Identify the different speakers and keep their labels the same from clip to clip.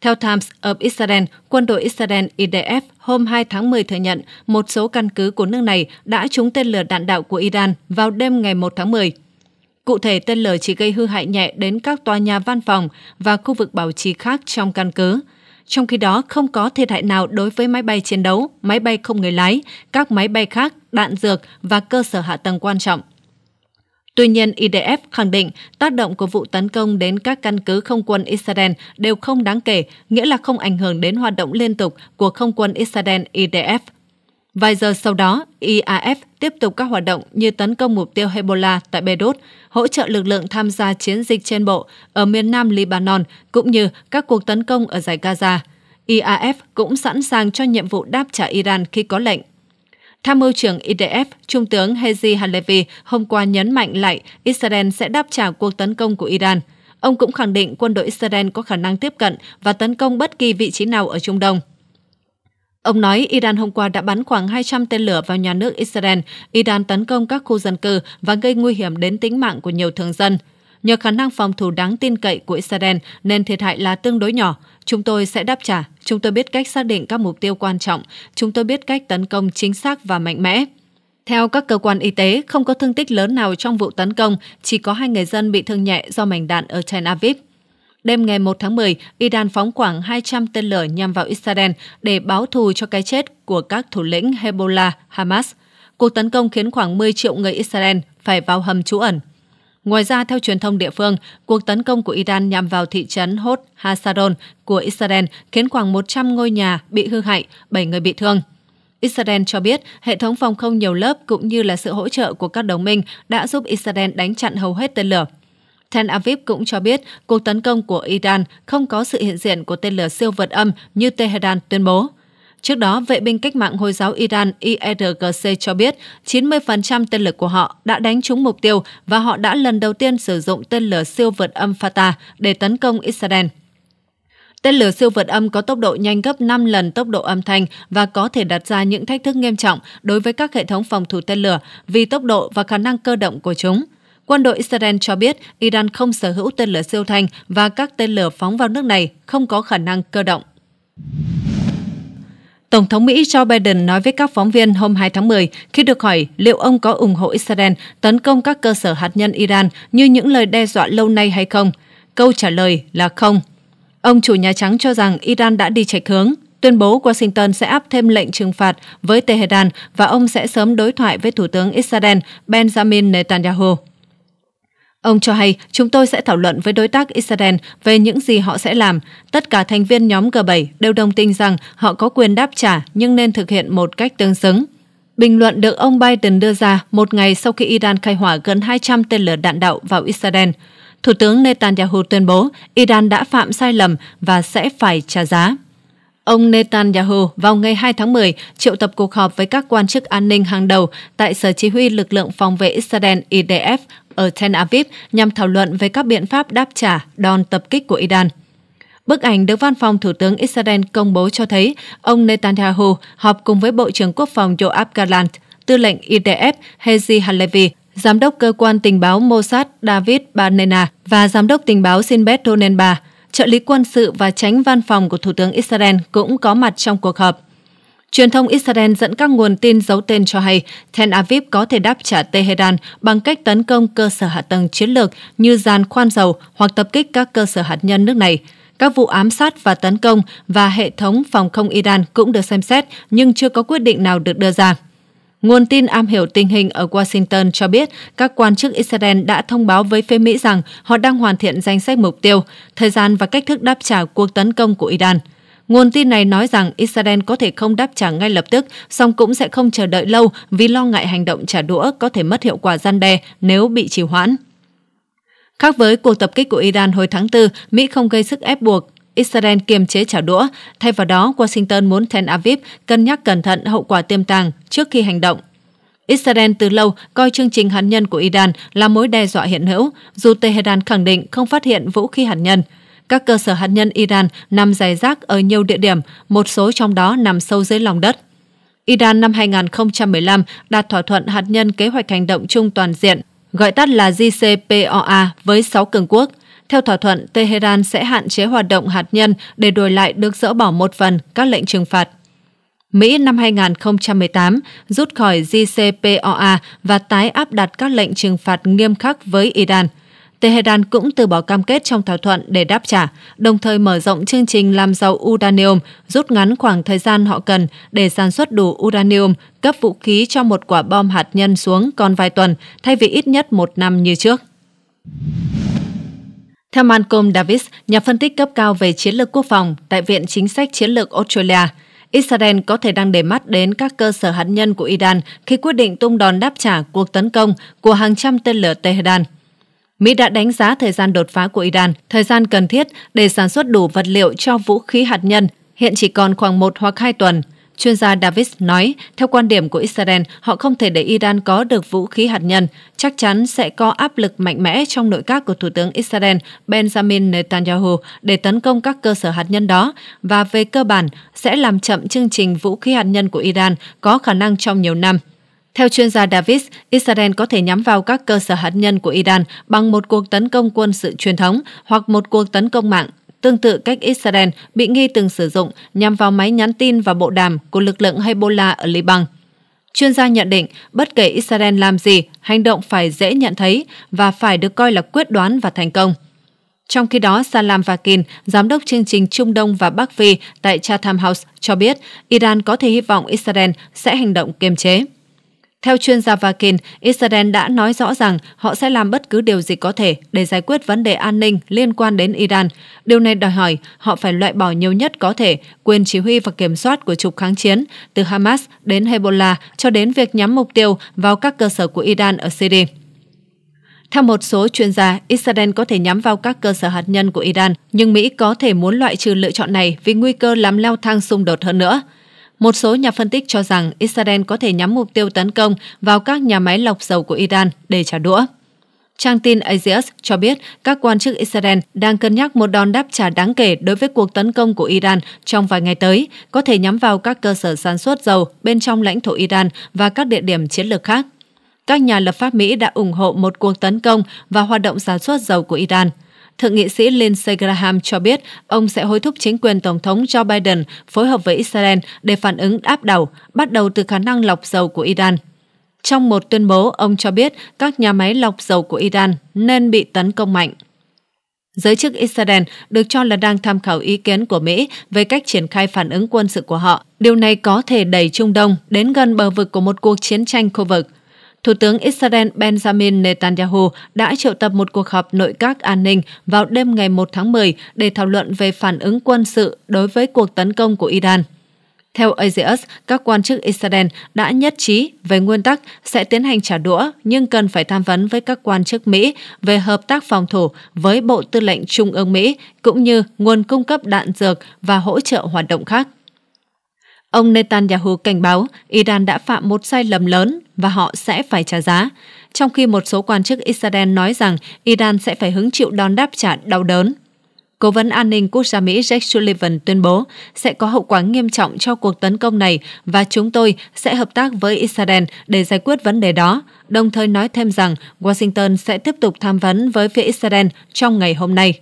Speaker 1: Theo Times of Israel, quân đội Israel IDF hôm 2 tháng 10 thừa nhận một số căn cứ của nước này đã trúng tên lửa đạn đạo của Iran vào đêm ngày 1 tháng 10. Cụ thể, tên lửa chỉ gây hư hại nhẹ đến các tòa nhà văn phòng và khu vực bảo trì khác trong căn cứ. Trong khi đó, không có thiệt hại nào đối với máy bay chiến đấu, máy bay không người lái, các máy bay khác, đạn dược và cơ sở hạ tầng quan trọng. Tuy nhiên, IDF khẳng định tác động của vụ tấn công đến các căn cứ không quân Israel đều không đáng kể, nghĩa là không ảnh hưởng đến hoạt động liên tục của không quân Israel IDF. Vài giờ sau đó, IAF tiếp tục các hoạt động như tấn công mục tiêu Hezbollah tại Beirut, hỗ trợ lực lượng tham gia chiến dịch trên bộ ở miền nam Libanon cũng như các cuộc tấn công ở giải Gaza. IAF cũng sẵn sàng cho nhiệm vụ đáp trả Iran khi có lệnh Tham mưu trưởng IDF, Trung tướng Hezi Halevi hôm qua nhấn mạnh lại Israel sẽ đáp trả cuộc tấn công của Iran. Ông cũng khẳng định quân đội Israel có khả năng tiếp cận và tấn công bất kỳ vị trí nào ở Trung Đông. Ông nói Iran hôm qua đã bắn khoảng 200 tên lửa vào nhà nước Israel. Iran tấn công các khu dân cư và gây nguy hiểm đến tính mạng của nhiều thường dân. Nhờ khả năng phòng thủ đáng tin cậy của Israel nên thiệt hại là tương đối nhỏ. Chúng tôi sẽ đáp trả, chúng tôi biết cách xác định các mục tiêu quan trọng, chúng tôi biết cách tấn công chính xác và mạnh mẽ. Theo các cơ quan y tế, không có thương tích lớn nào trong vụ tấn công, chỉ có hai người dân bị thương nhẹ do mảnh đạn ở Tel Aviv. Đêm ngày 1 tháng 10, Iran phóng khoảng 200 tên lửa nhằm vào Israel để báo thù cho cái chết của các thủ lĩnh Hezbollah, Hamas. Cuộc tấn công khiến khoảng 10 triệu người Israel phải vào hầm trú ẩn. Ngoài ra, theo truyền thông địa phương, cuộc tấn công của Iran nhằm vào thị trấn Hot Hasadon của Israel khiến khoảng 100 ngôi nhà bị hư hại, 7 người bị thương. Israel cho biết hệ thống phòng không nhiều lớp cũng như là sự hỗ trợ của các đồng minh đã giúp Israel đánh chặn hầu hết tên lửa. Tel Aviv cũng cho biết cuộc tấn công của Iran không có sự hiện diện của tên lửa siêu vượt âm như Tehran tuyên bố. Trước đó, vệ binh cách mạng Hồi giáo Iran IRGC cho biết 90% tên lửa của họ đã đánh trúng mục tiêu và họ đã lần đầu tiên sử dụng tên lửa siêu vượt âm Fatah để tấn công Israel. Tên lửa siêu vượt âm có tốc độ nhanh gấp 5 lần tốc độ âm thanh và có thể đặt ra những thách thức nghiêm trọng đối với các hệ thống phòng thủ tên lửa vì tốc độ và khả năng cơ động của chúng. Quân đội Israel cho biết Iran không sở hữu tên lửa siêu thanh và các tên lửa phóng vào nước này không có khả năng cơ động. Tổng thống Mỹ Joe Biden nói với các phóng viên hôm 2 tháng 10 khi được hỏi liệu ông có ủng hộ Israel tấn công các cơ sở hạt nhân Iran như những lời đe dọa lâu nay hay không. Câu trả lời là không. Ông chủ Nhà Trắng cho rằng Iran đã đi chệch hướng, tuyên bố Washington sẽ áp thêm lệnh trừng phạt với Tehran và ông sẽ sớm đối thoại với Thủ tướng Israel Benjamin Netanyahu. Ông cho hay chúng tôi sẽ thảo luận với đối tác Israel về những gì họ sẽ làm. Tất cả thành viên nhóm G7 đều đồng tình rằng họ có quyền đáp trả nhưng nên thực hiện một cách tương xứng. Bình luận được ông Biden đưa ra một ngày sau khi Iran khai hỏa gần 200 tên lửa đạn đạo vào Israel. Thủ tướng Netanyahu tuyên bố Iran đã phạm sai lầm và sẽ phải trả giá. Ông Netanyahu vào ngày 2 tháng 10 triệu tập cuộc họp với các quan chức an ninh hàng đầu tại Sở Chỉ huy Lực lượng Phòng vệ Israel IDF ở Tel Aviv nhằm thảo luận về các biện pháp đáp trả đòn tập kích của Iran. Bức ảnh được văn phòng Thủ tướng Israel công bố cho thấy ông Netanyahu họp cùng với Bộ trưởng Quốc phòng Yoav Gallant, tư lệnh IDF Hezi Halevi, giám đốc cơ quan tình báo Mossad David Banena và giám đốc tình báo Sinbet Tonenba, trợ lý quân sự và tránh văn phòng của Thủ tướng Israel cũng có mặt trong cuộc họp. Truyền thông Israel dẫn các nguồn tin giấu tên cho hay Tel Aviv có thể đáp trả Tehran bằng cách tấn công cơ sở hạ tầng chiến lược như giàn khoan dầu hoặc tập kích các cơ sở hạt nhân nước này. Các vụ ám sát và tấn công và hệ thống phòng không Iran cũng được xem xét nhưng chưa có quyết định nào được đưa ra. Nguồn tin am hiểu tình hình ở Washington cho biết các quan chức Israel đã thông báo với phía Mỹ rằng họ đang hoàn thiện danh sách mục tiêu, thời gian và cách thức đáp trả cuộc tấn công của Iran. Nguồn tin này nói rằng Israel có thể không đáp trả ngay lập tức, song cũng sẽ không chờ đợi lâu vì lo ngại hành động trả đũa có thể mất hiệu quả gian đe nếu bị trì hoãn. Khác với cuộc tập kích của Iran hồi tháng 4, Mỹ không gây sức ép buộc Israel kiềm chế trả đũa. Thay vào đó, Washington muốn Tel Aviv cân nhắc cẩn thận hậu quả tiềm tàng trước khi hành động. Israel từ lâu coi chương trình hạt nhân của Iran là mối đe dọa hiện hữu, dù Tehran khẳng định không phát hiện vũ khí hạt nhân – các cơ sở hạt nhân Iran nằm dài rác ở nhiều địa điểm, một số trong đó nằm sâu dưới lòng đất. Iran năm 2015 đạt thỏa thuận hạt nhân kế hoạch hành động chung toàn diện, gọi tắt là JCPOA với 6 cường quốc. Theo thỏa thuận, Tehran sẽ hạn chế hoạt động hạt nhân để đổi lại được dỡ bỏ một phần các lệnh trừng phạt. Mỹ năm 2018 rút khỏi JCPOA và tái áp đặt các lệnh trừng phạt nghiêm khắc với Iran – Tehran cũng từ bỏ cam kết trong thỏa thuận để đáp trả, đồng thời mở rộng chương trình làm giàu uranium, rút ngắn khoảng thời gian họ cần để sản xuất đủ uranium, cấp vũ khí cho một quả bom hạt nhân xuống còn vài tuần, thay vì ít nhất một năm như trước. Theo Malcolm Davis, nhà phân tích cấp cao về chiến lược quốc phòng tại Viện Chính sách Chiến lược Australia, Israel có thể đang để mắt đến các cơ sở hạt nhân của Iran khi quyết định tung đòn đáp trả cuộc tấn công của hàng trăm tên lửa Tehran – Mỹ đã đánh giá thời gian đột phá của Iran, thời gian cần thiết để sản xuất đủ vật liệu cho vũ khí hạt nhân, hiện chỉ còn khoảng 1 hoặc 2 tuần. Chuyên gia Davis nói, theo quan điểm của Israel, họ không thể để Iran có được vũ khí hạt nhân, chắc chắn sẽ có áp lực mạnh mẽ trong nội các của Thủ tướng Israel Benjamin Netanyahu để tấn công các cơ sở hạt nhân đó và về cơ bản sẽ làm chậm chương trình vũ khí hạt nhân của Iran có khả năng trong nhiều năm. Theo chuyên gia Davis, Israel có thể nhắm vào các cơ sở hạt nhân của Iran bằng một cuộc tấn công quân sự truyền thống hoặc một cuộc tấn công mạng tương tự cách Israel bị nghi từng sử dụng nhằm vào máy nhắn tin và bộ đàm của lực lượng Hezbollah ở Liban. Chuyên gia nhận định, bất kể Israel làm gì, hành động phải dễ nhận thấy và phải được coi là quyết đoán và thành công. Trong khi đó, Salam Vakin, giám đốc chương trình Trung Đông và Bắc Phi tại Chatham House cho biết Iran có thể hy vọng Israel sẽ hành động kiềm chế. Theo chuyên gia Vakin, Israel đã nói rõ rằng họ sẽ làm bất cứ điều gì có thể để giải quyết vấn đề an ninh liên quan đến Iran. Điều này đòi hỏi họ phải loại bỏ nhiều nhất có thể quyền chỉ huy và kiểm soát của trục kháng chiến, từ Hamas đến Hezbollah cho đến việc nhắm mục tiêu vào các cơ sở của Iran ở Syria. Theo một số chuyên gia, Israel có thể nhắm vào các cơ sở hạt nhân của Iran, nhưng Mỹ có thể muốn loại trừ lựa chọn này vì nguy cơ làm leo thang xung đột hơn nữa. Một số nhà phân tích cho rằng Israel có thể nhắm mục tiêu tấn công vào các nhà máy lọc dầu của Iran để trả đũa. Trang tin Axios cho biết các quan chức Israel đang cân nhắc một đòn đáp trả đáng kể đối với cuộc tấn công của Iran trong vài ngày tới, có thể nhắm vào các cơ sở sản xuất dầu bên trong lãnh thổ Iran và các địa điểm chiến lược khác. Các nhà lập pháp Mỹ đã ủng hộ một cuộc tấn công và hoạt động sản xuất dầu của Iran – Thượng nghị sĩ Lindsey Graham cho biết ông sẽ hối thúc chính quyền Tổng thống Joe Biden phối hợp với Israel để phản ứng áp đảo, bắt đầu từ khả năng lọc dầu của Iran. Trong một tuyên bố, ông cho biết các nhà máy lọc dầu của Iran nên bị tấn công mạnh. Giới chức Israel được cho là đang tham khảo ý kiến của Mỹ về cách triển khai phản ứng quân sự của họ. Điều này có thể đẩy Trung Đông đến gần bờ vực của một cuộc chiến tranh khu vực. Thủ tướng Israel Benjamin Netanyahu đã triệu tập một cuộc họp nội các an ninh vào đêm ngày 1 tháng 10 để thảo luận về phản ứng quân sự đối với cuộc tấn công của Iran. Theo Axios, các quan chức Israel đã nhất trí về nguyên tắc sẽ tiến hành trả đũa nhưng cần phải tham vấn với các quan chức Mỹ về hợp tác phòng thủ với Bộ Tư lệnh Trung ương Mỹ cũng như nguồn cung cấp đạn dược và hỗ trợ hoạt động khác. Ông Netanyahu cảnh báo Iran đã phạm một sai lầm lớn và họ sẽ phải trả giá, trong khi một số quan chức Israel nói rằng Iran sẽ phải hứng chịu đòn đáp trả đau đớn. Cố vấn an ninh quốc gia Mỹ Jake Sullivan tuyên bố sẽ có hậu quả nghiêm trọng cho cuộc tấn công này và chúng tôi sẽ hợp tác với Israel để giải quyết vấn đề đó, đồng thời nói thêm rằng Washington sẽ tiếp tục tham vấn với phía Israel trong ngày hôm nay.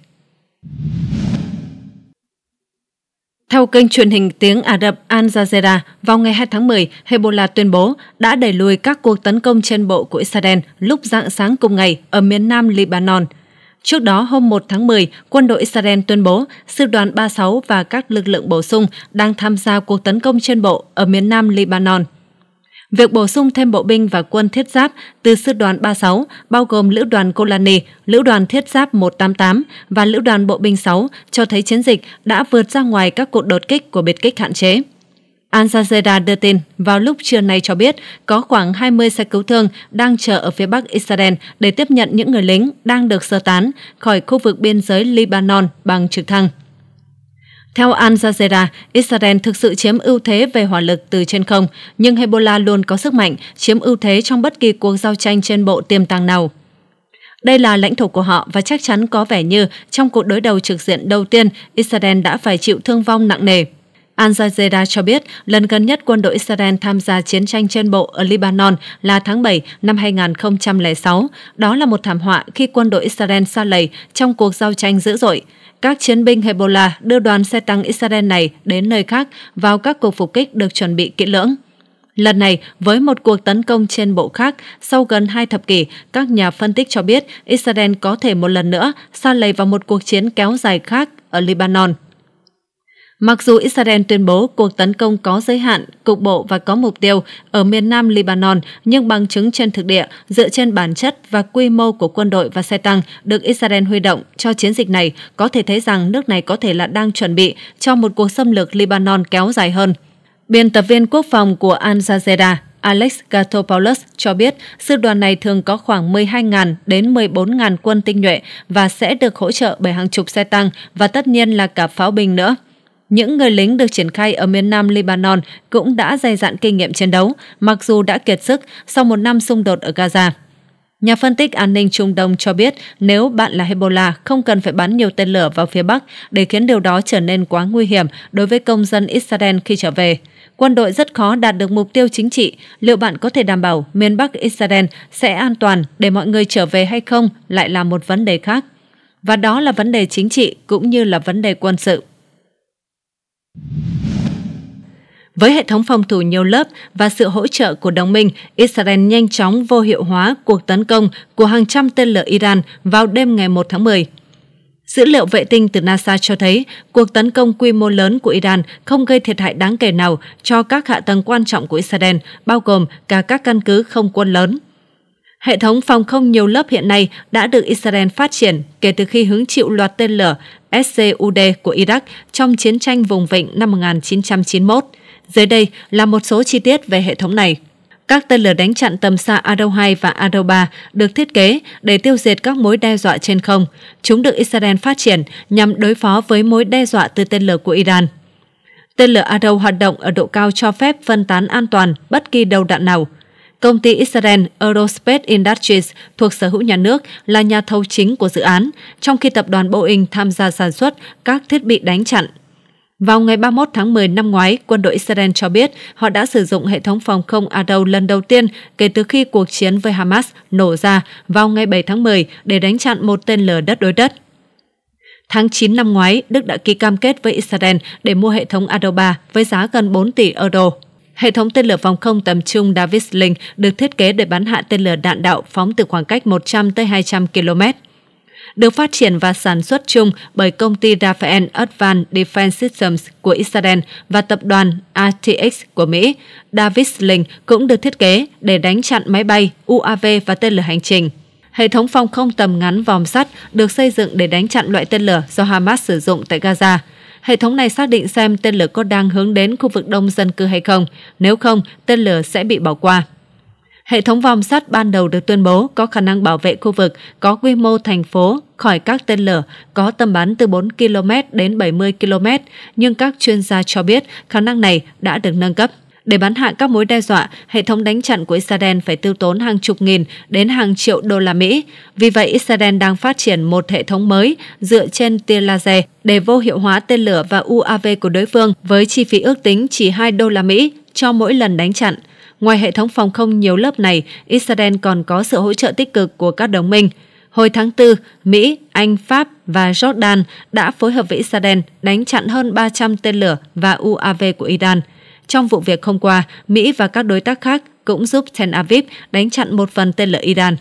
Speaker 1: Theo kênh truyền hình tiếng Ả Rập Al Jazeera, vào ngày 2 tháng 10, Hezbollah tuyên bố đã đẩy lùi các cuộc tấn công trên bộ của Israel lúc dạng sáng cùng ngày ở miền nam Lebanon. Trước đó, hôm 1 tháng 10, quân đội Israel tuyên bố sư đoàn 36 và các lực lượng bổ sung đang tham gia cuộc tấn công trên bộ ở miền nam Lebanon. Việc bổ sung thêm bộ binh và quân thiết giáp từ sư đoàn 36 bao gồm lữ đoàn kolani, lữ đoàn thiết giáp 188 và lữ đoàn bộ binh 6 cho thấy chiến dịch đã vượt ra ngoài các cuộc đột kích của biệt kích hạn chế. Al Jazeera đưa tin vào lúc trưa nay cho biết có khoảng 20 xe cứu thương đang chờ ở phía bắc Israel để tiếp nhận những người lính đang được sơ tán khỏi khu vực biên giới Lebanon bằng trực thăng. Theo Al Jazeera, Israel thực sự chiếm ưu thế về hỏa lực từ trên không, nhưng Hezbollah luôn có sức mạnh, chiếm ưu thế trong bất kỳ cuộc giao tranh trên bộ tiềm tàng nào. Đây là lãnh thổ của họ và chắc chắn có vẻ như trong cuộc đối đầu trực diện đầu tiên, Israel đã phải chịu thương vong nặng nề. Al Jazeera cho biết lần gần nhất quân đội Israel tham gia chiến tranh trên bộ ở Lebanon là tháng 7 năm 2006. Đó là một thảm họa khi quân đội Israel xa lầy trong cuộc giao tranh dữ dội các chiến binh Hezbollah đưa đoàn xe tăng Israel này đến nơi khác vào các cuộc phục kích được chuẩn bị kỹ lưỡng. Lần này, với một cuộc tấn công trên bộ khác, sau gần hai thập kỷ, các nhà phân tích cho biết Israel có thể một lần nữa xa lầy vào một cuộc chiến kéo dài khác ở Lebanon. Mặc dù Israel tuyên bố cuộc tấn công có giới hạn, cục bộ và có mục tiêu ở miền nam Lebanon, nhưng bằng chứng trên thực địa dựa trên bản chất và quy mô của quân đội và xe tăng được Israel huy động cho chiến dịch này có thể thấy rằng nước này có thể là đang chuẩn bị cho một cuộc xâm lược Lebanon kéo dài hơn. Biên tập viên quốc phòng của Al Jazeera Alex Gatopoulos cho biết sư đoàn này thường có khoảng 12.000 đến 14.000 quân tinh nhuệ và sẽ được hỗ trợ bởi hàng chục xe tăng và tất nhiên là cả pháo binh nữa những người lính được triển khai ở miền nam Lebanon cũng đã dày dặn kinh nghiệm chiến đấu, mặc dù đã kiệt sức sau một năm xung đột ở Gaza. Nhà phân tích an ninh Trung Đông cho biết nếu bạn là Hezbollah, không cần phải bắn nhiều tên lửa vào phía Bắc để khiến điều đó trở nên quá nguy hiểm đối với công dân Israel khi trở về. Quân đội rất khó đạt được mục tiêu chính trị, liệu bạn có thể đảm bảo miền Bắc Israel sẽ an toàn để mọi người trở về hay không lại là một vấn đề khác. Và đó là vấn đề chính trị cũng như là vấn đề quân sự. Với hệ thống phòng thủ nhiều lớp và sự hỗ trợ của đồng minh, Israel nhanh chóng vô hiệu hóa cuộc tấn công của hàng trăm tên lửa Iran vào đêm ngày 1 tháng 10. Dữ liệu vệ tinh từ NASA cho thấy cuộc tấn công quy mô lớn của Iran không gây thiệt hại đáng kể nào cho các hạ tầng quan trọng của Israel, bao gồm cả các căn cứ không quân lớn. Hệ thống phòng không nhiều lớp hiện nay đã được Israel phát triển kể từ khi hứng chịu loạt tên lửa SCUD của Iraq trong chiến tranh vùng vịnh năm 1991. Dưới đây là một số chi tiết về hệ thống này. Các tên lửa đánh chặn tầm xa Arrow 2 và Arrow 3 được thiết kế để tiêu diệt các mối đe dọa trên không. Chúng được Israel phát triển nhằm đối phó với mối đe dọa từ tên lửa của Iran. Tên lửa Arrow hoạt động ở độ cao cho phép phân tán an toàn bất kỳ đầu đạn nào – Công ty Israel Aerospace Industries thuộc sở hữu nhà nước là nhà thầu chính của dự án, trong khi tập đoàn Boeing tham gia sản xuất các thiết bị đánh chặn. Vào ngày 31 tháng 10 năm ngoái, quân đội Israel cho biết họ đã sử dụng hệ thống phòng không Arrow lần đầu tiên kể từ khi cuộc chiến với Hamas nổ ra vào ngày 7 tháng 10 để đánh chặn một tên lửa đất đối đất. Tháng 9 năm ngoái, Đức đã ký cam kết với Israel để mua hệ thống Arrow 3 với giá gần 4 tỷ euro. Hệ thống tên lửa phòng không tầm trung David Sling được thiết kế để bắn hạ tên lửa đạn đạo phóng từ khoảng cách 100 tới 200 km. Được phát triển và sản xuất chung bởi công ty Rafael Advanced Defense Systems của Israel và tập đoàn RTX của Mỹ, David Sling cũng được thiết kế để đánh chặn máy bay, UAV và tên lửa hành trình. Hệ thống phòng không tầm ngắn vòm sắt được xây dựng để đánh chặn loại tên lửa do Hamas sử dụng tại Gaza – Hệ thống này xác định xem tên lửa có đang hướng đến khu vực đông dân cư hay không, nếu không, tên lửa sẽ bị bỏ qua. Hệ thống vòng sắt ban đầu được tuyên bố có khả năng bảo vệ khu vực có quy mô thành phố khỏi các tên lửa có tầm bắn từ 4 km đến 70 km, nhưng các chuyên gia cho biết khả năng này đã được nâng cấp. Để bắn hạ các mối đe dọa, hệ thống đánh chặn của Israel phải tiêu tốn hàng chục nghìn đến hàng triệu đô la Mỹ. Vì vậy, Israel đang phát triển một hệ thống mới dựa trên tia laser để vô hiệu hóa tên lửa và UAV của đối phương với chi phí ước tính chỉ 2 đô la Mỹ cho mỗi lần đánh chặn. Ngoài hệ thống phòng không nhiều lớp này, Israel còn có sự hỗ trợ tích cực của các đồng minh. Hồi tháng 4, Mỹ, Anh, Pháp và Jordan đã phối hợp với Israel đánh chặn hơn 300 tên lửa và UAV của Iran – trong vụ việc hôm qua, Mỹ và các đối tác khác cũng giúp Tel Aviv đánh chặn một phần tên lửa Iran.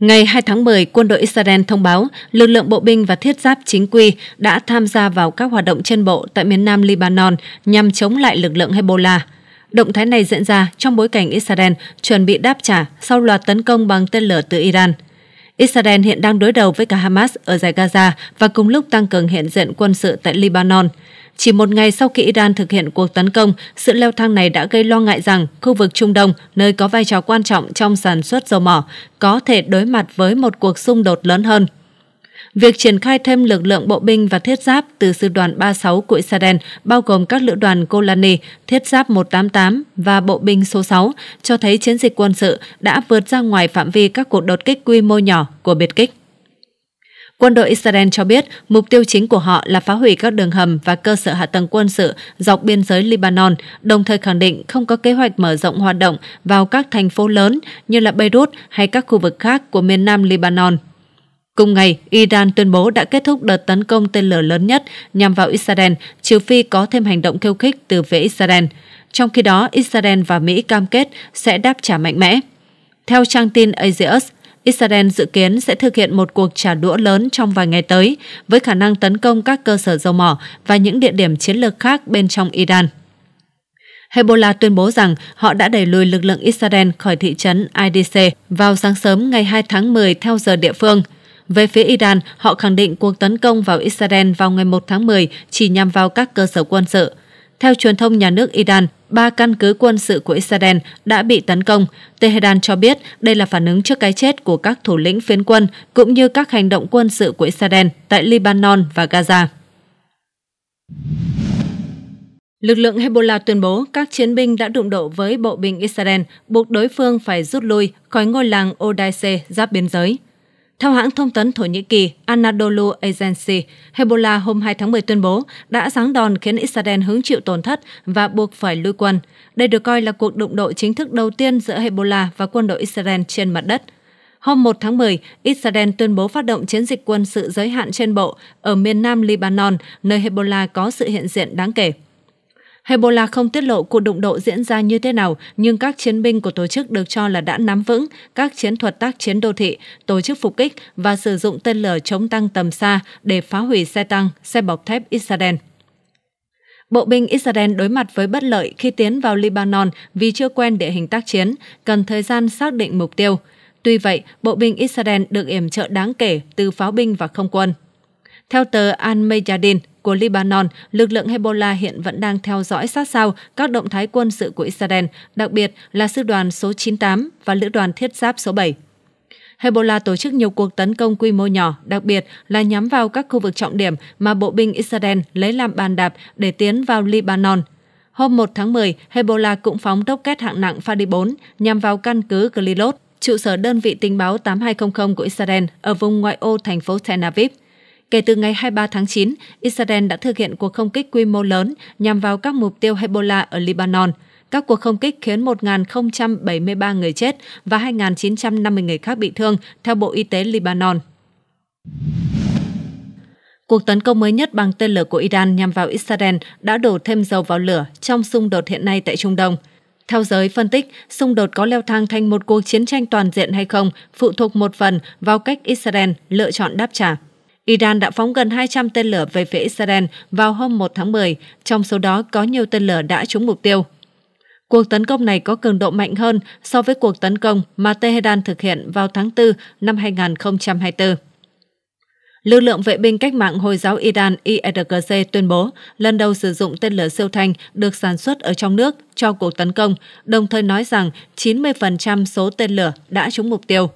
Speaker 1: Ngày 2 tháng 10, quân đội Israel thông báo lực lượng bộ binh và thiết giáp chính quy đã tham gia vào các hoạt động trên bộ tại miền nam Libanon nhằm chống lại lực lượng Hezbollah. Động thái này diễn ra trong bối cảnh Israel chuẩn bị đáp trả sau loạt tấn công bằng tên lửa từ Iran. Israel hiện đang đối đầu với cả Hamas ở giải Gaza và cùng lúc tăng cường hiện diện quân sự tại Libanon – chỉ một ngày sau khi Iran thực hiện cuộc tấn công, sự leo thang này đã gây lo ngại rằng khu vực Trung Đông, nơi có vai trò quan trọng trong sản xuất dầu mỏ, có thể đối mặt với một cuộc xung đột lớn hơn. Việc triển khai thêm lực lượng bộ binh và thiết giáp từ sư đoàn 36 của Israel, bao gồm các lữ đoàn Golani, thiết giáp 188 và bộ binh số 6, cho thấy chiến dịch quân sự đã vượt ra ngoài phạm vi các cuộc đột kích quy mô nhỏ của biệt kích. Quân đội Israel cho biết mục tiêu chính của họ là phá hủy các đường hầm và cơ sở hạ tầng quân sự dọc biên giới Lebanon, đồng thời khẳng định không có kế hoạch mở rộng hoạt động vào các thành phố lớn như là Beirut hay các khu vực khác của miền nam Lebanon. Cùng ngày, Iran tuyên bố đã kết thúc đợt tấn công tên lửa lớn nhất nhằm vào Israel, trừ phi có thêm hành động khiêu khích từ phía Israel. Trong khi đó, Israel và Mỹ cam kết sẽ đáp trả mạnh mẽ. Theo trang tin Asius, Israel dự kiến sẽ thực hiện một cuộc trả đũa lớn trong vài ngày tới với khả năng tấn công các cơ sở dầu mỏ và những địa điểm chiến lược khác bên trong Iran. Hezbollah tuyên bố rằng họ đã đẩy lùi lực lượng Israel khỏi thị trấn IDC vào sáng sớm ngày 2 tháng 10 theo giờ địa phương. Về phía Iran, họ khẳng định cuộc tấn công vào Israel vào ngày 1 tháng 10 chỉ nhằm vào các cơ sở quân sự. Theo truyền thông nhà nước Iran, ba căn cứ quân sự của Israel đã bị tấn công. Tehran cho biết đây là phản ứng trước cái chết của các thủ lĩnh phiến quân cũng như các hành động quân sự của Israel tại Lebanon và Gaza. Lực lượng Hezbollah tuyên bố các chiến binh đã đụng độ với bộ binh Israel, buộc đối phương phải rút lui khỏi ngôi làng Odaise giáp biên giới. Theo hãng thông tấn Thổ Nhĩ Kỳ Anadolu Agency, Hezbollah hôm 2 tháng 10 tuyên bố đã giáng đòn khiến Israel hứng chịu tổn thất và buộc phải lui quân. Đây được coi là cuộc đụng độ chính thức đầu tiên giữa Hezbollah và quân đội Israel trên mặt đất. Hôm 1 tháng 10, Israel tuyên bố phát động chiến dịch quân sự giới hạn trên bộ ở miền nam Lebanon, nơi Hezbollah có sự hiện diện đáng kể. Hezbollah không tiết lộ cuộc đụng độ diễn ra như thế nào, nhưng các chiến binh của tổ chức được cho là đã nắm vững các chiến thuật tác chiến đô thị, tổ chức phục kích và sử dụng tên lửa chống tăng tầm xa để phá hủy xe tăng, xe bọc thép Israel. Bộ binh Israel đối mặt với bất lợi khi tiến vào Libanon vì chưa quen địa hình tác chiến, cần thời gian xác định mục tiêu. Tuy vậy, bộ binh Israel được yểm trợ đáng kể từ pháo binh và không quân. Theo tờ Al-Mayadin của Lebanon, lực lượng Hezbollah hiện vẫn đang theo dõi sát sao các động thái quân sự của Israel, đặc biệt là sư đoàn số 98 và lữ đoàn thiết giáp số 7. Hezbollah tổ chức nhiều cuộc tấn công quy mô nhỏ, đặc biệt là nhắm vào các khu vực trọng điểm mà bộ binh Israel lấy làm bàn đạp để tiến vào Lebanon. Hôm 1 tháng 10, Hezbollah cũng phóng tốc kết hạng nặng Fadi-4 nhằm vào căn cứ Glilot, trụ sở đơn vị tình báo 8200 của Israel ở vùng ngoại ô thành phố Tel Aviv – Kể từ ngày 23 tháng 9, Israel đã thực hiện cuộc không kích quy mô lớn nhằm vào các mục tiêu Hezbollah ở Lebanon. Các cuộc không kích khiến 1.073 người chết và 2.950 người khác bị thương, theo Bộ Y tế Lebanon. Cuộc tấn công mới nhất bằng tên lửa của Iran nhằm vào Israel đã đổ thêm dầu vào lửa trong xung đột hiện nay tại Trung Đông. Theo giới phân tích, xung đột có leo thang thành một cuộc chiến tranh toàn diện hay không phụ thuộc một phần vào cách Israel lựa chọn đáp trả. Iran đã phóng gần 200 tên lửa về phía Israel vào hôm 1 tháng 10, trong số đó có nhiều tên lửa đã trúng mục tiêu. Cuộc tấn công này có cường độ mạnh hơn so với cuộc tấn công mà Tehran thực hiện vào tháng 4 năm 2024. Lực lượng vệ binh cách mạng Hồi giáo Iran IRGC tuyên bố lần đầu sử dụng tên lửa siêu thanh được sản xuất ở trong nước cho cuộc tấn công, đồng thời nói rằng 90% số tên lửa đã trúng mục tiêu.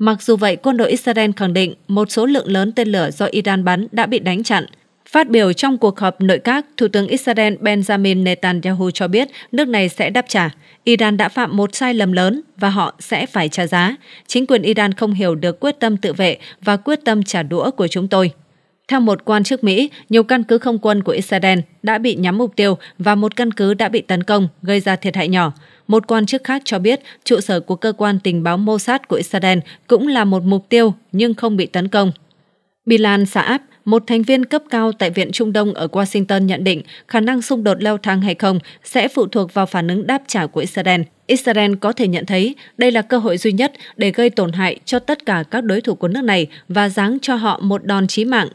Speaker 1: Mặc dù vậy, quân đội Israel khẳng định một số lượng lớn tên lửa do Iran bắn đã bị đánh chặn. Phát biểu trong cuộc họp nội các, Thủ tướng Israel Benjamin Netanyahu cho biết nước này sẽ đáp trả. Iran đã phạm một sai lầm lớn và họ sẽ phải trả giá. Chính quyền Iran không hiểu được quyết tâm tự vệ và quyết tâm trả đũa của chúng tôi. Theo một quan chức Mỹ, nhiều căn cứ không quân của Israel đã bị nhắm mục tiêu và một căn cứ đã bị tấn công, gây ra thiệt hại nhỏ. Một quan chức khác cho biết trụ sở của cơ quan tình báo Mossad của Israel cũng là một mục tiêu nhưng không bị tấn công. Bilal Saab, một thành viên cấp cao tại Viện Trung Đông ở Washington nhận định khả năng xung đột leo thang hay không sẽ phụ thuộc vào phản ứng đáp trả của Israel. Israel có thể nhận thấy đây là cơ hội duy nhất để gây tổn hại cho tất cả các đối thủ của nước này và giáng cho họ một đòn chí mạng.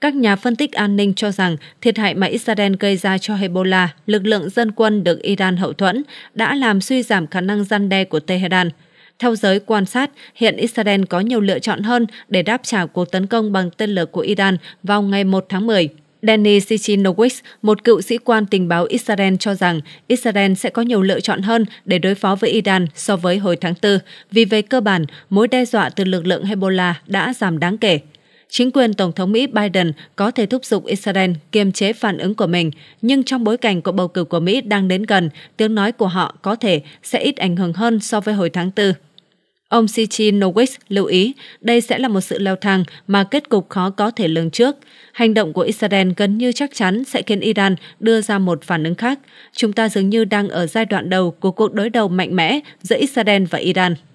Speaker 1: Các nhà phân tích an ninh cho rằng thiệt hại mà Israel gây ra cho Hezbollah, lực lượng dân quân được Iran hậu thuẫn, đã làm suy giảm khả năng gian đe của Tehran. Theo giới quan sát, hiện Israel có nhiều lựa chọn hơn để đáp trả cuộc tấn công bằng tên lửa của Iran vào ngày 1 tháng 10. Danny Sichinowicz, một cựu sĩ quan tình báo Israel cho rằng Israel sẽ có nhiều lựa chọn hơn để đối phó với Iran so với hồi tháng 4, vì về cơ bản, mối đe dọa từ lực lượng Hezbollah đã giảm đáng kể chính quyền Tổng thống Mỹ Biden có thể thúc giục Israel kiềm chế phản ứng của mình, nhưng trong bối cảnh cuộc bầu cử của Mỹ đang đến gần, tiếng nói của họ có thể sẽ ít ảnh hưởng hơn so với hồi tháng 4. Ông Sichi Nowick lưu ý, đây sẽ là một sự leo thang mà kết cục khó có thể lường trước. Hành động của Israel gần như chắc chắn sẽ khiến Iran đưa ra một phản ứng khác. Chúng ta dường như đang ở giai đoạn đầu của cuộc đối đầu mạnh mẽ giữa Israel và Iran.